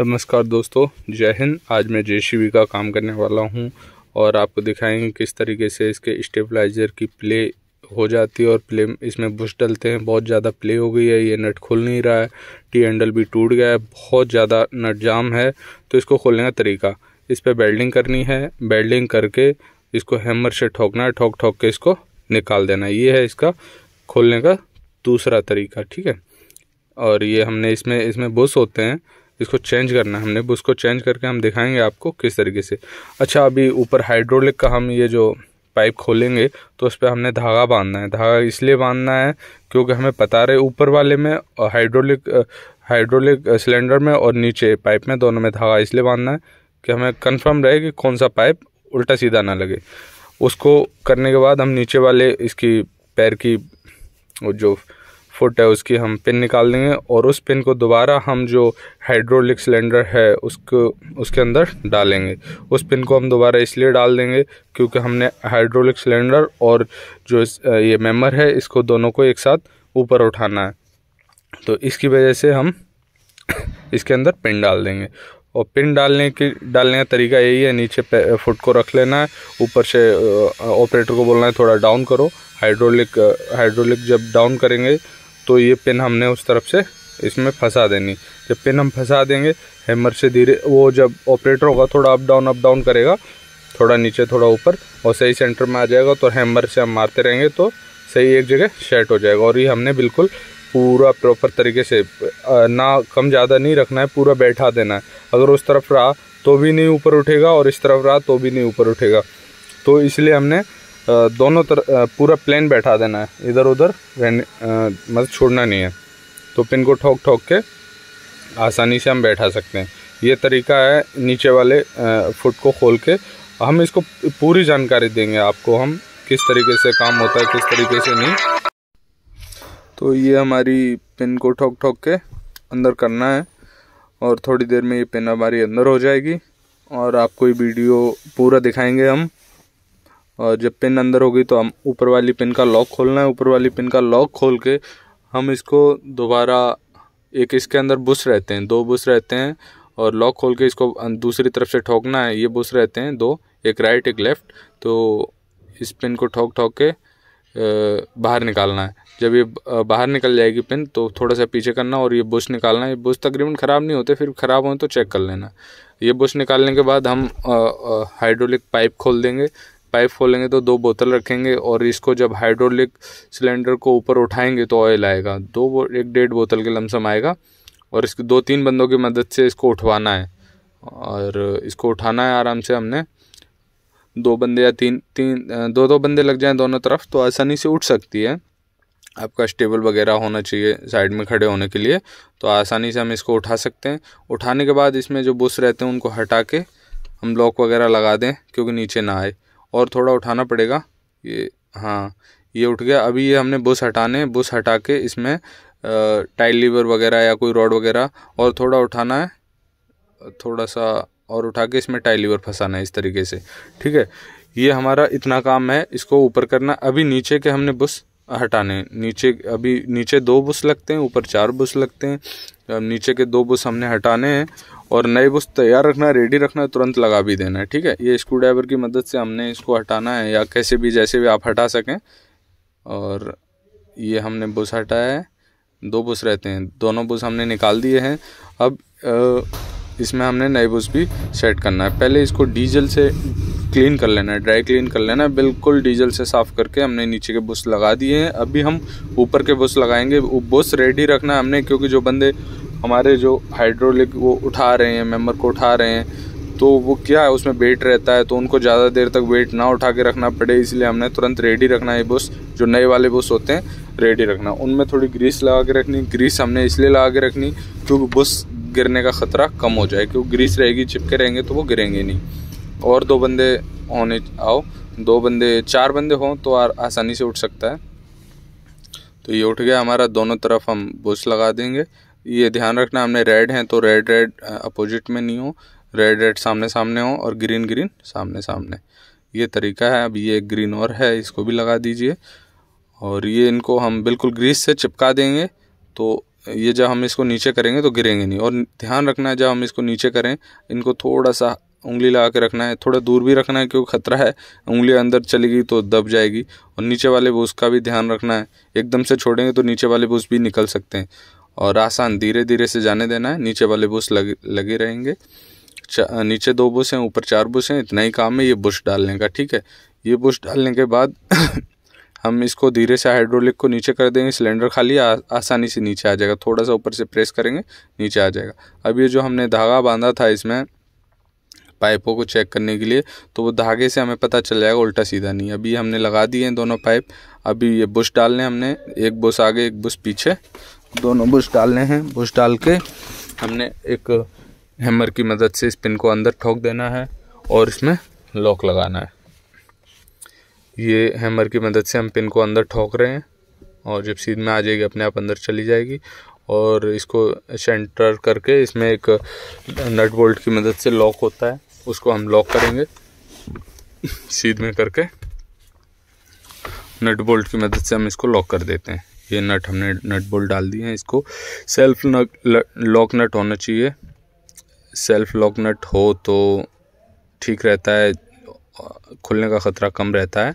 नमस्कार दोस्तों जय हिंद आज मैं जे का काम करने वाला हूँ और आपको दिखाएंगे किस तरीके से इसके स्टेबलाइज़र की प्ले हो जाती है और प्ले इसमें बुश डलते हैं बहुत ज़्यादा प्ले हो गई है ये नट खुल नहीं रहा है टी हैंडल भी टूट गया है बहुत ज़्यादा नट जाम है तो इसको खोलने का तरीका इस पर बेल्डिंग करनी है बेल्डिंग करके इसको हैमर से ठोकना है ठोक ठोक के इसको निकाल देना ये है इसका खोलने का दूसरा तरीका ठीक है और ये हमने इसमें इसमें बुश होते हैं इसको चेंज करना है हमने उसको चेंज करके हम दिखाएंगे आपको किस तरीके से अच्छा अभी ऊपर हाइड्रोलिक का हम ये जो पाइप खोलेंगे तो उस पर हमने धागा बांधना है धागा इसलिए बांधना है क्योंकि हमें पता रहे ऊपर वाले में हाइड्रोलिक हाइड्रोलिक सिलेंडर में और नीचे पाइप में दोनों में धागा इसलिए बांधना है कि हमें कन्फर्म रहे कि कौन सा पाइप उल्टा सीधा ना लगे उसको करने के बाद हम नीचे वाले इसकी पैर की जो फुट है उसकी हम पिन निकाल देंगे और उस पिन को दोबारा हम जो हाइड्रोलिक सिलेंडर है उसको उसके अंदर डालेंगे उस पिन को हम दोबारा इसलिए डाल देंगे क्योंकि हमने हाइड्रोलिक सिलेंडर और जो ये मेम्बर है इसको दोनों को एक साथ ऊपर उठाना है तो इसकी वजह से हम इसके अंदर पिन डाल देंगे और पिन डालने की डालने का तरीका यही है नीचे फुट को रख लेना है ऊपर से ऑपरेटर को बोलना है थोड़ा डाउन करो हाइड्रोलिक हाइड्रोलिक जब डाउन करेंगे तो ये पिन हमने उस तरफ से इसमें फंसा देनी जब पिन हम फंसा देंगे हैमर से धीरे वो जब ऑपरेटर होगा थोड़ा अप डाउन अप डाउन करेगा थोड़ा नीचे थोड़ा ऊपर और सही सेंटर में आ जाएगा तो हैमर से हम मारते रहेंगे तो सही एक जगह सेट हो जाएगा और ये हमने बिल्कुल पूरा प्रॉपर तरीके से ना कम ज़्यादा नहीं रखना है पूरा बैठा देना है अगर उस तरफ रहा तो भी नहीं ऊपर उठेगा और इस तरफ रहा तो भी नहीं ऊपर उठेगा तो इसलिए हमने दोनों तरफ पूरा प्लेन बैठा देना है इधर उधर रहने मतलब छोड़ना नहीं है तो पिन को ठोक ठोक के आसानी से हम बैठा सकते हैं ये तरीका है नीचे वाले फुट को खोल के हम इसको पूरी जानकारी देंगे आपको हम किस तरीके से काम होता है किस तरीके से नहीं तो ये हमारी पिन को ठोक ठोक के अंदर करना है और थोड़ी देर में ये पिन हमारी अंदर हो जाएगी और आपको ये वीडियो पूरा दिखाएंगे हम और जब पिन अंदर होगी तो हम ऊपर वाली पिन का लॉक खोलना है ऊपर वाली पिन का लॉक खोल के हम इसको दोबारा एक इसके अंदर बुश रहते हैं दो बुश रहते हैं और लॉक खोल के इसको अं-, दूसरी तरफ से ठोकना है ये बुश रहते हैं दो एक राइट एक लेफ़्ट तो इस पिन को ठोक ठोक के बाहर निकालना है जब ये बाहर निकल जाएगी पिन तो थोड़ा सा पीछे करना और ये बुश निकालना है ये बुश तकरीबन ख़राब नहीं होते फिर ख़राब हों तो चेक कर लेना ये बुश निकालने के बाद हम हाइड्रोलिक पाइप खोल देंगे पाइप खोलेंगे तो दो बोतल रखेंगे और इसको जब हाइड्रोलिक सिलेंडर को ऊपर उठाएंगे तो ऑयल आएगा दो एक डेढ़ बोतल के लमसम आएगा और इसको दो तीन बंदों की मदद से इसको उठवाना है और इसको उठाना है आराम से हमने दो बंदे या तीन तीन दो दो बंदे लग जाएं दोनों तरफ तो आसानी से उठ सकती है आपका स्टेबल वगैरह होना चाहिए साइड में खड़े होने के लिए तो आसानी से हम इसको उठा सकते हैं उठाने के बाद इसमें जो बुश रहते हैं उनको हटा के हम लॉक वगैरह लगा दें क्योंकि नीचे ना आए और थोड़ा उठाना पड़ेगा ये हाँ ये उठ गया अभी ये हमने बुश हटाने बुश हटा के इसमें टाइल लीवर वगैरह या कोई रॉड वगैरह और थोड़ा उठाना है थोड़ा सा और उठा के इसमें टाइल लीवर फंसाना है इस तरीके से ठीक है ये हमारा इतना काम है इसको ऊपर करना अभी नीचे के हमने बुश हटाने नीचे अभी नीचे दो बुश लगते हैं ऊपर चार बुश लगते हैं नीचे के दो बुश हमने हटाने हैं और नए बुश तैयार रखना रेडी रखना तुरंत लगा भी देना है ठीक है ये स्क्रू ड्राइवर की मदद से हमने इसको हटाना है या कैसे भी जैसे भी आप हटा सकें और ये हमने बुश हटाया है दो बुश रहते हैं दोनों बुश हमने निकाल दिए हैं अब इसमें हमने नए बुश भी सेट करना है पहले इसको डीजल से क्लीन कर लेना है ड्राई क्लीन कर लेना है बिल्कुल डीजल से साफ़ करके हमने नीचे के बुश लगा दिए हैं अभी हम ऊपर के बुश लगाएंगे वो बुश रेडी रखना है हमने क्योंकि जो बंदे हमारे जो हाइड्रोलिक वो उठा रहे हैं मेम्बर को उठा रहे हैं तो वो क्या है उसमें वेट रहता है तो उनको ज़्यादा देर तक वेट ना उठा के रखना पड़े इसलिए हमने तुरंत रेडी रखना है बुश जो नए वाले बुश होते हैं रेडी रखना उनमें थोड़ी ग्रीस लगा के रखनी ग्रीस हमने इसलिए लगा के रखनी क्योंकि बुश गिरने का ख़तरा कम हो जाए क्योंकि ग्रीस रहेगी चिपके रहेंगे तो वो गिरेंगे नहीं और दो बंदे होने आओ दो बंदे चार बंदे हों तो आसानी से उठ सकता है तो ये उठ गया हमारा दोनों तरफ हम बुश लगा देंगे ये ध्यान रखना हमने रेड हैं तो रेड रेड अपोजिट में नहीं हो रेड रेड सामने सामने हो और ग्रीन ग्रीन सामने सामने ये तरीका है अब ये ग्रीन और है इसको भी लगा दीजिए और ये इनको हम बिल्कुल ग्रीस से चिपका देंगे तो ये जब हम इसको नीचे करेंगे तो गिरेंगे नहीं और ध्यान रखना है जब हम इसको नीचे करें इनको थोड़ा सा उंगली लगा के रखना है थोड़ा दूर भी रखना है क्योंकि खतरा है उंगली अंदर चली गई तो दब जाएगी और नीचे वाले बूस का भी ध्यान रखना है एकदम से छोड़ेंगे तो नीचे वाले बूस भी निकल सकते हैं और आसान धीरे धीरे से जाने देना है नीचे वाले बुश लग, लगे रहेंगे नीचे दो बुश हैं ऊपर चार बुश हैं इतना ही काम है ये बुश डालने का ठीक है ये बुश डालने के बाद हम इसको धीरे से हाइड्रोलिक को नीचे कर देंगे सिलेंडर खाली आ, आसानी से नीचे आ जाएगा थोड़ा सा ऊपर से प्रेस करेंगे नीचे आ जाएगा अब ये जो हमने धागा बांधा था इसमें पाइपों को चेक करने के लिए तो वो धागे से हमें पता चल जाएगा उल्टा सीधा नहीं अभी हमने लगा दिए हैं दोनों पाइप अभी ये बुश डालने हमने एक बुश आगे एक बुश पीछे दोनों बुश डालने हैं बुश डाल के हमने एक हैमर की मदद से इस पिन को अंदर ठोक देना है और इसमें लॉक लगाना है ये हैमर की मदद से हम पिन को अंदर ठोक रहे हैं और जब सीध में आ जाएगी अपने आप अंदर चली जाएगी और इसको सेंटर करके इसमें एक नट बोल्ट की मदद से लॉक होता है उसको हम लॉक करेंगे सीध में करके नट बोल्ट की मदद से हम इसको लॉक कर देते हैं ये नट हमने नट बोल्ट डाल दिए हैं इसको सेल्फ लॉक नट होना चाहिए सेल्फ लॉक नट हो तो ठीक रहता है खुलने का ख़तरा कम रहता है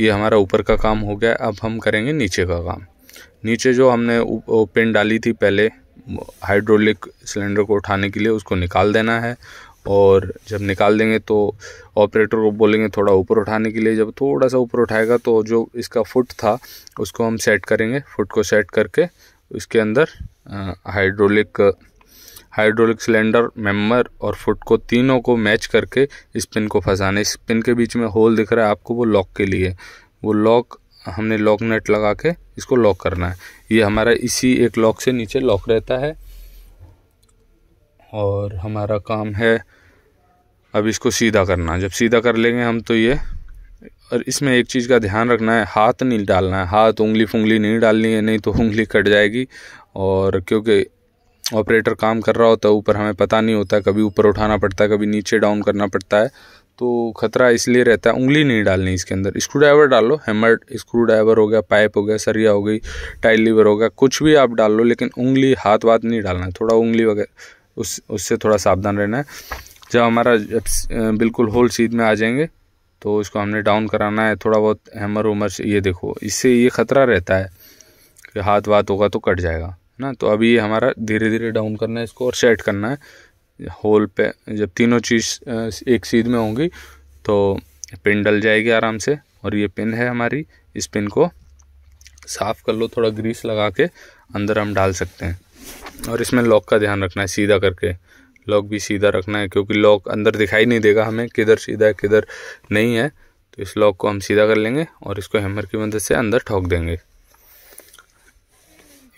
ये हमारा ऊपर का काम हो गया अब हम करेंगे नीचे का काम नीचे जो हमने पिन डाली थी पहले हाइड्रोलिक सिलेंडर को उठाने के लिए उसको निकाल देना है और जब निकाल देंगे तो ऑपरेटर को बोलेंगे थोड़ा ऊपर उठाने के लिए जब थोड़ा सा ऊपर उठाएगा तो जो इसका फुट था उसको हम सेट करेंगे फुट को सेट करके उसके अंदर हाइड्रोलिक हाइड्रोलिक सिलेंडर मेम्बर और फुट को तीनों को मैच करके इस पिन को फंसाना इस पिन के बीच में होल दिख रहा है आपको वो लॉक के लिए वो लॉक हमने लॉक नेट लगा के इसको लॉक करना है ये हमारा इसी एक लॉक से नीचे लॉक रहता है और हमारा काम है अब इसको सीधा करना जब सीधा कर लेंगे हम तो ये और इसमें एक चीज़ का ध्यान रखना है हाथ नहीं डालना है हाथ उंगली फुंगली नहीं डालनी है नहीं तो उंगली कट जाएगी और क्योंकि ऑपरेटर काम कर रहा होता है ऊपर हमें पता नहीं होता कभी ऊपर उठाना पड़ता है कभी नीचे डाउन करना पड़ता है तो खतरा इसलिए रहता है उंगली नहीं डालनी इसके अंदर स्क्रू ड्राइवर डालो हैमर स्क्रू ड्राइवर हो गया पाइप हो गया सरिया हो गई टाइल लीवर हो गया कुछ भी आप डाल लो लेकिन उंगली हाथ वाथ नहीं डालना है थोड़ा उंगली वगैरह उस उससे थोड़ा सावधान रहना है जब हमारा बिल्कुल होल सीध में आ जाएंगे तो इसको हमने डाउन कराना है थोड़ा बहुत हैमर उमर से ये देखो इससे ये ख़तरा रहता है कि हाथ वाथ होगा तो कट जाएगा ना तो अभी ये हमारा धीरे धीरे डाउन करना है इसको और सेट करना है होल पे जब तीनों चीज़ एक सीध में होंगी तो पिन डल जाएगी आराम से और ये पिन है हमारी इस पिन को साफ़ कर लो थोड़ा ग्रीस लगा के अंदर हम डाल सकते हैं और इसमें लॉक का ध्यान रखना है सीधा करके लॉक भी सीधा रखना है क्योंकि लॉक अंदर दिखाई नहीं देगा हमें किधर सीधा है किधर नहीं है तो इस लॉक को हम सीधा कर लेंगे और इसको हैमर की मदद से अंदर ठोक देंगे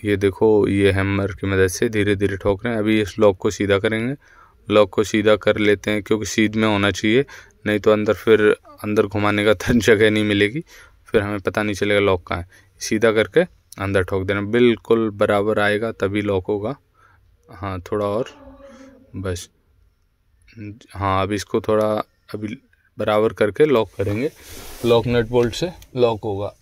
ये देखो ये हैमर की मदद से धीरे धीरे ठोक रहे हैं अभी इस लॉक को सीधा करेंगे लॉक को सीधा कर लेते हैं क्योंकि सीध में होना चाहिए नहीं तो अंदर फिर अंदर घुमाने का तो जगह नहीं मिलेगी फिर हमें पता नहीं चलेगा लॉक कहाँ है सीधा करके अंदर ठोक देना बिल्कुल बराबर आएगा तभी लॉक होगा हाँ थोड़ा और बस हाँ अब इसको थोड़ा अभी बराबर करके लॉक करेंगे लॉक नट बोल्ट से लॉक होगा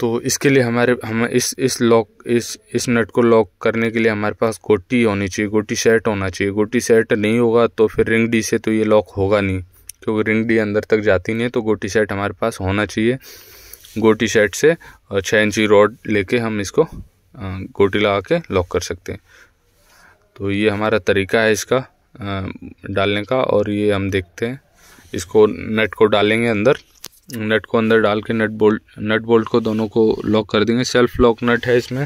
तो इसके लिए हमारे हम इस इस लॉक इस इस नट को लॉक करने के लिए हमारे पास गोटी होनी चाहिए गोटी सेट होना चाहिए गोटी सेट नहीं होगा तो फिर रिंग डी से तो ये लॉक होगा नहीं क्योंकि रिंग डी अंदर तक जाती नहीं है तो गोटी सेट हमारे पास होना चाहिए गोटी सेट से छः इंची रॉड लेके हम इसको गोटी लगा के लॉक कर सकते हैं तो ये हमारा तरीका है इसका डालने का और ये हम देखते हैं इसको नट को डालेंगे अंदर नट को अंदर डाल के नट बोल्ट नट बोल्ट को दोनों को लॉक कर देंगे सेल्फ लॉक नट है इसमें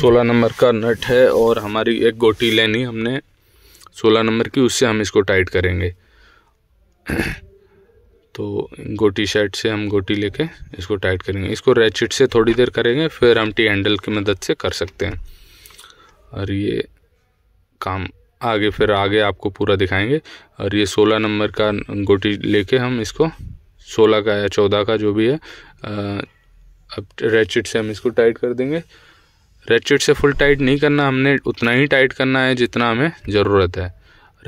16 नंबर का नट है और हमारी एक गोटी लेनी हमने 16 नंबर की उससे हम इसको टाइट करेंगे तो गोटी शर्ट से हम गोटी लेके इसको टाइट करेंगे इसको रेचिट से थोड़ी देर करेंगे फिर हम टी हैंडल की मदद से कर सकते हैं और ये काम आगे फिर आगे आपको पूरा दिखाएंगे और ये सोलह नंबर का गोटी लेके हम इसको सोलह का या चौदह का जो भी है अब रेचिट से हम इसको टाइट कर देंगे रेचिट से फुल टाइट नहीं करना हमने उतना ही टाइट करना है जितना हमें ज़रूरत है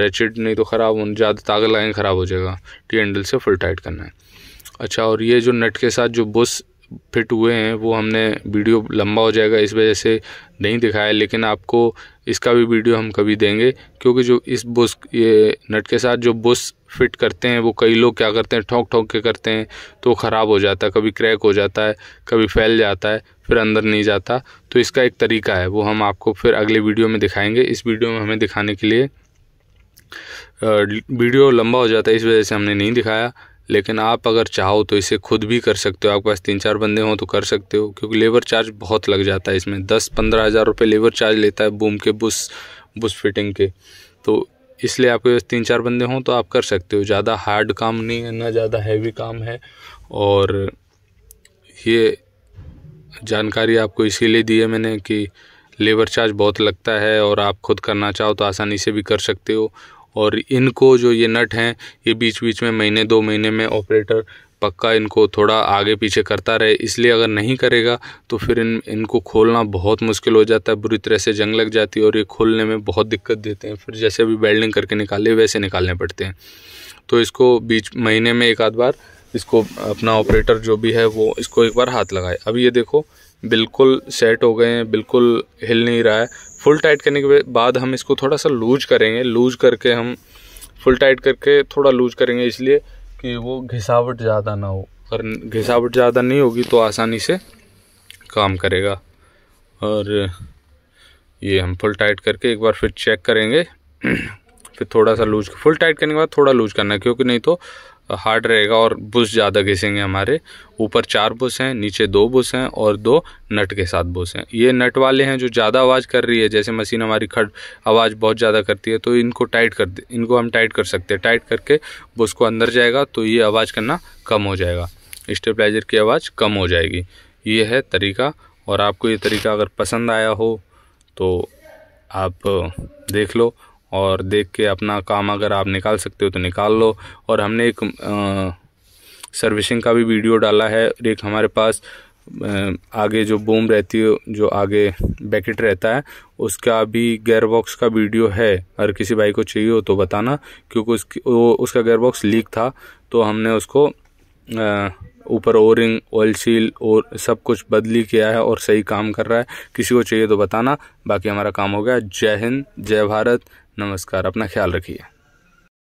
रेचिट नहीं तो ख़राब ज़्यादा ताकत लगाएंगे ख़राब हो जाएगा टी हैंडल से फुल टाइट करना है अच्छा और ये जो नट के साथ जो बुश फिट हुए हैं वो हमने वीडियो लंबा हो जाएगा इस वजह से नहीं दिखाया लेकिन आपको इसका भी वीडियो हम कभी देंगे क्योंकि जो इस बुश ये नट के साथ जो बुश फिट करते हैं वो कई लोग क्या करते हैं ठोंक ठोंक के करते हैं तो ख़राब हो जाता है कभी क्रैक हो जाता है कभी फैल जाता है फिर अंदर नहीं जाता तो इसका एक तरीका है वो हम आपको फिर अगले वीडियो में दिखाएंगे इस वीडियो में हमें दिखाने के लिए वीडियो लंबा हो जाता है इस वजह से हमने नहीं दिखाया लेकिन आप अगर चाहो तो इसे खुद भी कर सकते हो आपके पास तीन चार बंदे हों तो कर सकते हो क्योंकि लेबर चार्ज बहुत लग जाता है इसमें दस पंद्रह हज़ार रुपये लेबर चार्ज लेता है बूम के बुश बुश फिटिंग के तो इसलिए आपके पास तीन चार बंदे हों तो आप कर सकते हो ज़्यादा हार्ड काम नहीं है ना ज़्यादा हैवी काम है और ये जानकारी आपको इसीलिए दी है मैंने कि लेबर चार्ज बहुत लगता है और आप खुद करना चाहो तो आसानी से भी कर सकते हो और इनको जो ये नट हैं ये बीच बीच में महीने दो महीने में ऑपरेटर पक्का इनको थोड़ा आगे पीछे करता रहे इसलिए अगर नहीं करेगा तो फिर इन इनको खोलना बहुत मुश्किल हो जाता है बुरी तरह से जंग लग जाती है और ये खोलने में बहुत दिक्कत देते हैं फिर जैसे अभी वेल्डिंग करके निकाले वैसे निकालने पड़ते हैं तो इसको बीच महीने में एक आध बार इसको अपना ऑपरेटर जो भी है वो इसको एक बार हाथ लगाए अब ये देखो बिल्कुल सेट हो गए हैं बिल्कुल हिल नहीं रहा है फुल टाइट करने के बाद हम इसको थोड़ा सा लूज करेंगे लूज करके हम फुल टाइट करके थोड़ा लूज करेंगे इसलिए कि वो घिसावट ज़्यादा ना हो अगर घिसावट ज़्यादा नहीं होगी तो आसानी से काम करेगा और ये हम फुल टाइट करके एक बार फिर चेक करेंगे फिर थोड़ा सा लूज फुल टाइट करने के बाद थोड़ा लूज करना है क्योंकि नहीं तो हार्ड रहेगा और बुश ज़्यादा घिसेंगे हमारे ऊपर चार बुश हैं नीचे दो बुश हैं और दो नट के साथ बुश हैं ये नट वाले हैं जो ज़्यादा आवाज़ कर रही है जैसे मशीन हमारी खड़ आवाज़ बहुत ज़्यादा करती है तो इनको टाइट कर दे इनको हम टाइट कर सकते हैं टाइट करके बुश को अंदर जाएगा तो ये आवाज़ करना कम हो जाएगा स्टेबलाइज़र की आवाज़ कम हो जाएगी ये है तरीका और आपको ये तरीका अगर पसंद आया हो तो आप देख लो और देख के अपना काम अगर आप निकाल सकते हो तो निकाल लो और हमने एक सर्विसिंग का भी वीडियो डाला है एक हमारे पास आगे जो बूम रहती है जो आगे बैकेट रहता है उसका भी गेयरबॉक्स का वीडियो है अगर किसी भाई को चाहिए हो तो बताना क्योंकि उसकी वो उसका गेयरबॉक्स लीक था तो हमने उसको ऊपर ओरिंग ऑयल सील और सब कुछ बदली किया है और सही काम कर रहा है किसी को चाहिए तो बताना बाकी हमारा काम हो गया जय हिंद जय भारत नमस्कार अपना ख्याल रखिए